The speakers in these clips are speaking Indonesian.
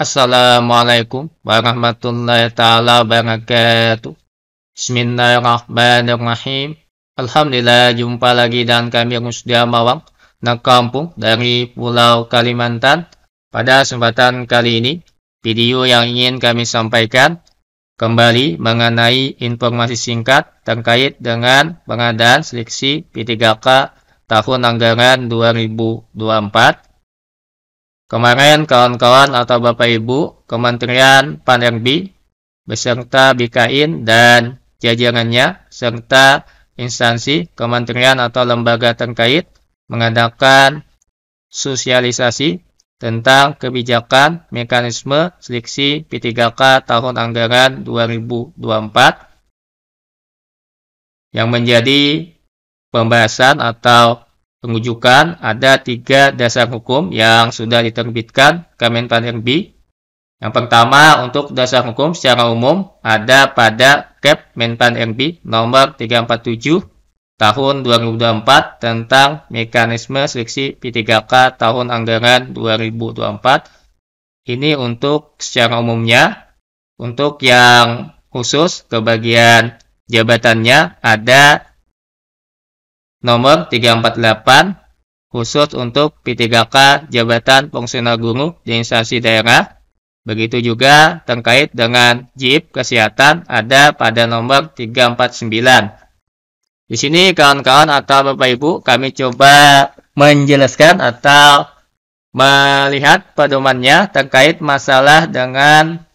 Assalamualaikum warahmatullahi taala wabarakatuh. Bismillahirrahmanirrahim. Alhamdulillah jumpa lagi dan kami Rusdia Mawang, anak kampung dari Pulau Kalimantan. Pada kesempatan kali ini, video yang ingin kami sampaikan kembali mengenai informasi singkat terkait dengan pengadaan seleksi P3K tahun anggaran 2024 Kemarin kawan-kawan atau Bapak Ibu, Kementerian Pan-RB beserta BKIN dan jajarannya serta instansi, kementerian atau lembaga terkait mengadakan sosialisasi tentang kebijakan mekanisme seleksi P3K tahun anggaran 2024 yang menjadi pembahasan atau pengujukan ada tiga dasar hukum yang sudah diterbitkan Kemenpan RB. Yang pertama untuk dasar hukum secara umum ada pada Kep Menpan RB nomor 347 tahun 2024 tentang mekanisme seleksi P3K tahun anggaran 2024. Ini untuk secara umumnya. Untuk yang khusus ke bagian jabatannya ada nomor 348 khusus untuk P3K jabatan fungsional guru di instansi daerah. Begitu juga terkait dengan JIP kesehatan ada pada nomor 349. Di sini kawan-kawan atau Bapak Ibu kami coba menjelaskan atau melihat pedomannya terkait masalah dengan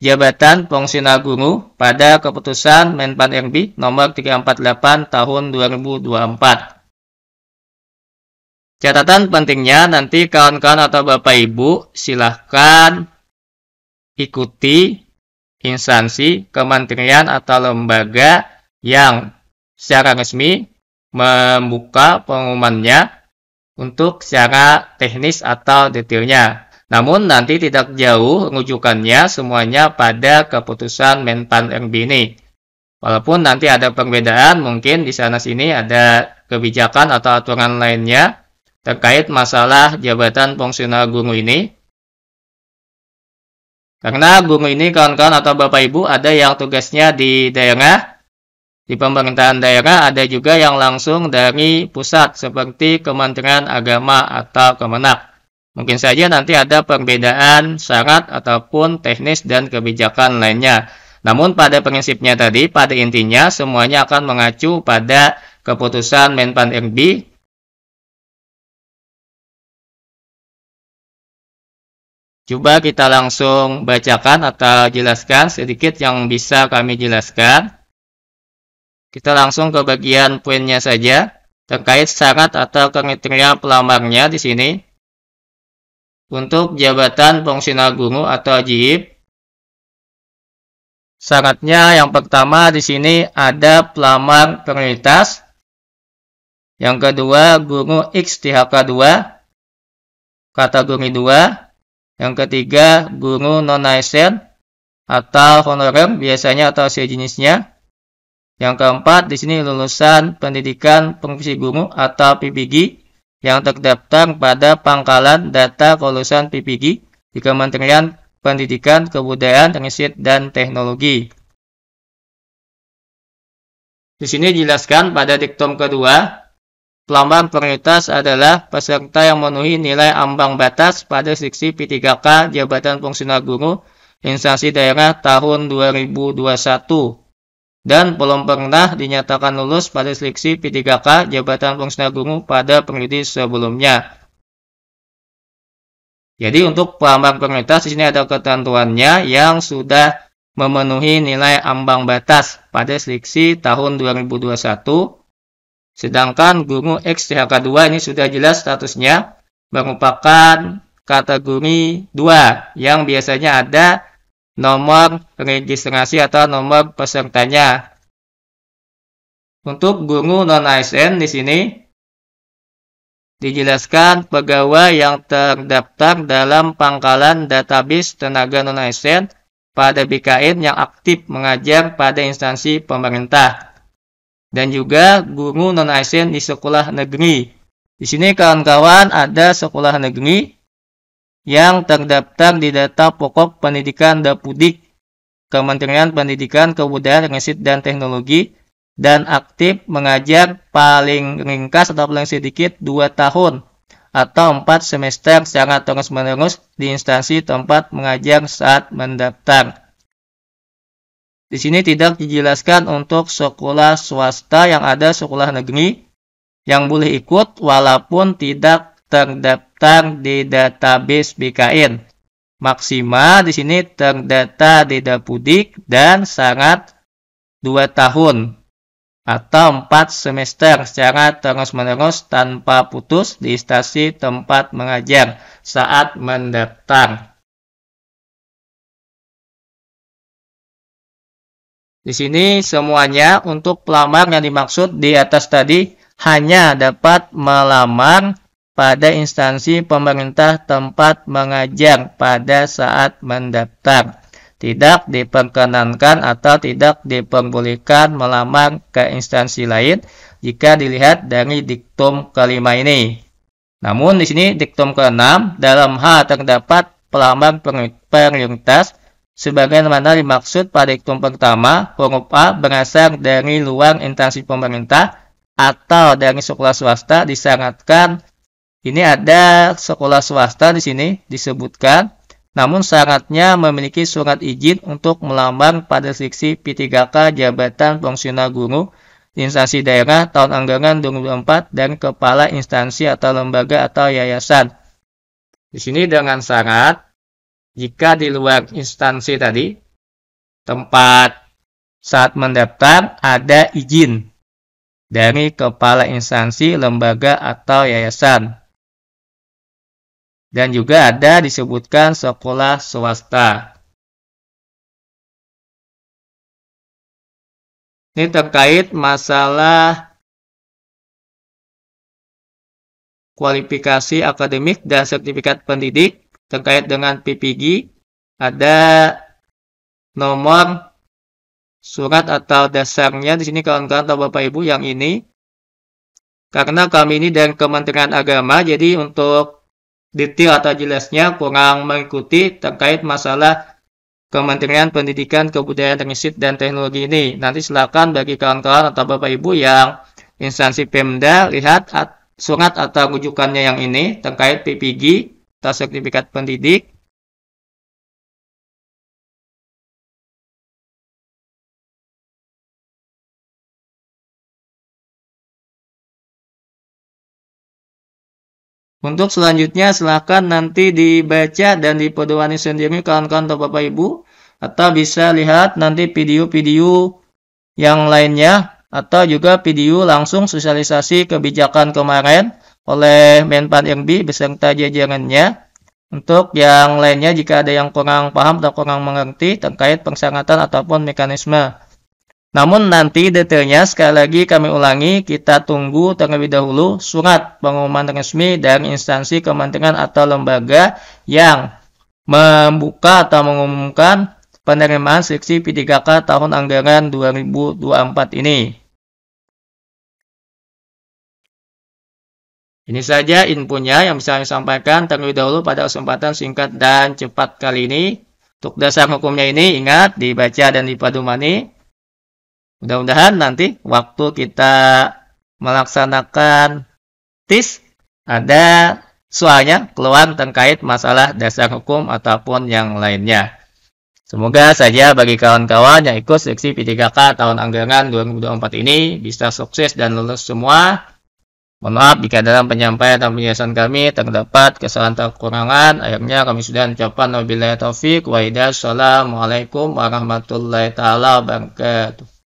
jabatan fungsional guru pada keputusan Menpan RB nomor 348 tahun 2024. Catatan pentingnya nanti kawan-kawan atau Bapak Ibu silahkan ikuti instansi kementerian atau lembaga yang secara resmi membuka pengumumannya untuk secara teknis atau detailnya namun nanti tidak jauh rujukannya semuanya pada keputusan Menpan RB ini. Walaupun nanti ada perbedaan, mungkin di sana sini ada kebijakan atau aturan lainnya terkait masalah jabatan fungsional guru ini. Karena guru ini kawan-kawan atau Bapak Ibu ada yang tugasnya di daerah, di pemerintahan daerah ada juga yang langsung dari pusat seperti Kementerian Agama atau Kemenak. Mungkin saja nanti ada perbedaan syarat ataupun teknis dan kebijakan lainnya. Namun pada prinsipnya tadi, pada intinya semuanya akan mengacu pada keputusan Menpan RB Coba kita langsung bacakan atau jelaskan sedikit yang bisa kami jelaskan. Kita langsung ke bagian poinnya saja terkait syarat atau kriteria pelamarnya di sini. Untuk jabatan fungsional guru atau jib, syaratnya yang pertama di sini ada pelamar prioritas, yang kedua guru X THK 2, kategori 2, yang ketiga guru non-asn atau honorer biasanya atau sejenisnya, yang keempat di sini lulusan pendidikan profesi guru atau PPG, yang terdaftar pada pangkalan data kelulusan PPG di Kementerian Pendidikan, Kebudayaan, Riset, dan Teknologi. Di sini dijelaskan pada diktum kedua, Pelambang prioritas adalah peserta yang memenuhi nilai ambang batas pada seksi P3K Jabatan Fungsional Guru Instansi Daerah tahun 2021 dan belum pernah dinyatakan lulus pada seleksi P3K Jabatan Fungsional Guru pada peneliti sebelumnya. Jadi untuk pelambang prioritas di sini ada ketentuannya yang sudah memenuhi nilai ambang batas pada seleksi tahun 2021. Sedangkan guru xthk 2 ini sudah jelas statusnya merupakan kategori 2 yang biasanya ada nomor registrasi atau nomor pesertanya. Untuk guru non-ASN di sini dijelaskan pegawai yang terdaftar dalam pangkalan database tenaga non-ASN pada BKN yang aktif mengajar pada instansi pemerintah dan juga guru non-ASN di sekolah negeri. Di sini kawan-kawan ada sekolah negeri yang terdaftar di data pokok pendidikan Dapudik Kementerian Pendidikan Kebudayaan Riset dan Teknologi dan aktif mengajar paling ringkas atau paling sedikit 2 tahun atau 4 semester secara terus-menerus di instansi tempat mengajar saat mendaftar. Di sini tidak dijelaskan untuk sekolah swasta yang ada sekolah negeri yang boleh ikut walaupun tidak terdaftar terdaftar di database BKN. maksimal di sini terdata di Dapudik dan sangat 2 tahun atau 4 semester secara terus-menerus tanpa putus di stasi tempat mengajar saat mendaftar. Di sini semuanya untuk pelamar yang dimaksud di atas tadi hanya dapat melamar pada instansi pemerintah tempat mengajar pada saat mendaftar. Tidak diperkenankan atau tidak diperbolehkan melamar ke instansi lain jika dilihat dari diktum kelima ini. Namun di sini diktum keenam dalam hal terdapat pelamar prioritas sebagaimana dimaksud pada diktum pertama huruf A berasal dari luar instansi pemerintah atau dari sekolah swasta disangatkan. Ini ada sekolah swasta di sini disebutkan, namun syaratnya memiliki surat izin untuk melamar pada seleksi P3K Jabatan Fungsional Guru instansi daerah tahun anggaran 2024 dan kepala instansi atau lembaga atau yayasan. Di sini dengan syarat jika di luar instansi tadi tempat saat mendaftar ada izin dari kepala instansi, lembaga atau yayasan. Dan juga ada disebutkan sekolah swasta. Ini terkait masalah kualifikasi akademik dan sertifikat pendidik terkait dengan PPG ada nomor surat atau dasarnya di sini kawan-kawan atau Bapak Ibu yang ini karena kami ini dari Kementerian Agama jadi untuk detail atau jelasnya kurang mengikuti terkait masalah Kementerian Pendidikan, Kebudayaan Riset dan Teknologi ini. Nanti silakan bagi kawan-kawan atau Bapak Ibu yang instansi Pemda lihat surat atau rujukannya yang ini terkait PPG atau sertifikat pendidik Untuk selanjutnya silahkan nanti dibaca dan dipedomani sendiri kawan-kawan atau bapak ibu atau bisa lihat nanti video-video yang lainnya atau juga video langsung sosialisasi kebijakan kemarin oleh Menpan RB beserta jajarannya. Untuk yang lainnya jika ada yang kurang paham atau kurang mengerti terkait persyaratan ataupun mekanisme namun nanti detailnya sekali lagi kami ulangi kita tunggu terlebih dahulu surat pengumuman resmi dari instansi kementerian atau lembaga yang membuka atau mengumumkan penerimaan seleksi P3K tahun anggaran 2024 ini. Ini saja infonya yang bisa saya sampaikan terlebih dahulu pada kesempatan singkat dan cepat kali ini. Untuk dasar hukumnya ini ingat dibaca dan dipadumani Mudah-mudahan nanti waktu kita melaksanakan tis ada soalnya keluhan terkait masalah dasar hukum ataupun yang lainnya. Semoga saja bagi kawan-kawan yang ikut seksi P3K tahun anggaran 2024 ini bisa sukses dan lulus semua. Mohon maaf jika dalam penyampaian dan penjelasan kami terdapat kesalahan atau kurangan. Akhirnya kami sudah mencoba wabillahi taufiq Wa'idah. Assalamualaikum warahmatullahi taala wabarakatuh.